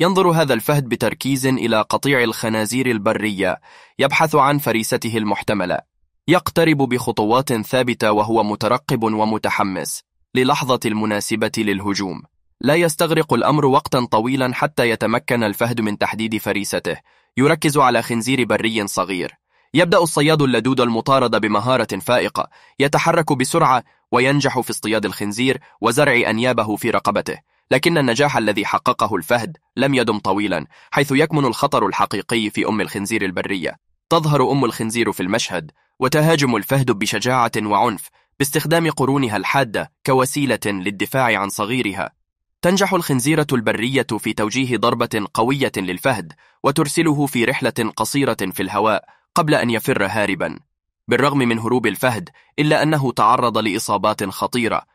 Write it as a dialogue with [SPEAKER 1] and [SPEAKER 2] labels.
[SPEAKER 1] ينظر هذا الفهد بتركيز إلى قطيع الخنازير البرية يبحث عن فريسته المحتملة يقترب بخطوات ثابتة وهو مترقب ومتحمس للحظة المناسبة للهجوم لا يستغرق الأمر وقتا طويلا حتى يتمكن الفهد من تحديد فريسته يركز على خنزير بري صغير يبدأ الصياد اللدود المطارد بمهارة فائقة يتحرك بسرعة وينجح في اصطياد الخنزير وزرع أنيابه في رقبته لكن النجاح الذي حققه الفهد لم يدم طويلا حيث يكمن الخطر الحقيقي في أم الخنزير البرية تظهر أم الخنزير في المشهد وتهاجم الفهد بشجاعة وعنف باستخدام قرونها الحادة كوسيلة للدفاع عن صغيرها تنجح الخنزيرة البرية في توجيه ضربة قوية للفهد وترسله في رحلة قصيرة في الهواء قبل أن يفر هاربا بالرغم من هروب الفهد إلا أنه تعرض لإصابات خطيرة